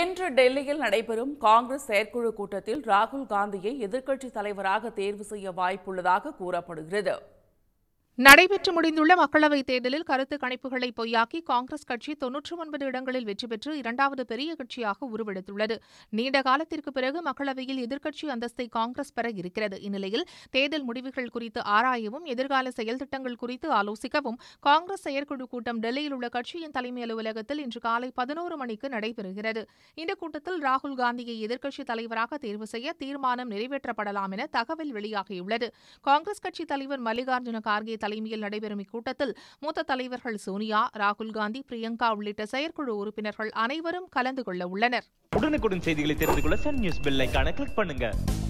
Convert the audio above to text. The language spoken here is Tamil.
இன்று டெல்லியில் நடைபெறும் காங்கிரஸ் செயற்குழு கூட்டத்தில் ராகுல் காந்தியை எதிர்க்கட்சித் தலைவராக தேர்வு செய்ய வாய்ப்புள்ளதாக கூறப்படுகிறது நடைபெற்று முடிந்துள்ள மக்களவைத் தேர்தலில் கருத்து கணிப்புகளை பொய்யாக்கி காங்கிரஸ் கட்சி தொன்னூற்று ஒன்பது இடங்களில் வெற்றி பெற்று இரண்டாவது பெரிய கட்சியாக உருவெடுத்துள்ளது நீண்ட காலத்திற்கு பிறகு மக்களவையில் எதிர்க்கட்சி அந்தஸ்தை காங்கிரஸ் பெற இருக்கிறது இந்நிலையில் தேர்தல் முடிவுகள் குறித்து ஆராயவும் எதிர்கால செயல்திட்டங்கள் குறித்து ஆலோசிக்கவும் காங்கிரஸ் செயற்குழு கூட்டம் டெல்லியில் உள்ள கட்சியின் தலைமை அலுவலகத்தில் இன்று காலை பதினோரு மணிக்கு நடைபெறுகிறது இந்த கூட்டத்தில் ராகுல் காந்தியை எதிர்க்கட்சித் தலைவராக தேர்வு செய்ய தீர்மானம் நிறைவேற்றப்படலாம் என தகவல் வெளியாகியுள்ளது காங்கிரஸ் கட்சித் தலைவர் மல்லிகார்ஜுன கார்கே தலைமையில் நடைபெறும் இக்கூட்டத்தில் மூத்த தலைவர்கள் சோனியா ராகுல்காந்தி பிரியங்கா உள்ளிட்ட செயற்குழு உறுப்பினர்கள் அனைவரும் கலந்து கொள்ள உள்ளனர் உடனுக்குடன் செய்திகளை தெரிந்து கொள்ள சன் நியூஸ் பெல் கிளிக் பண்ணுங்க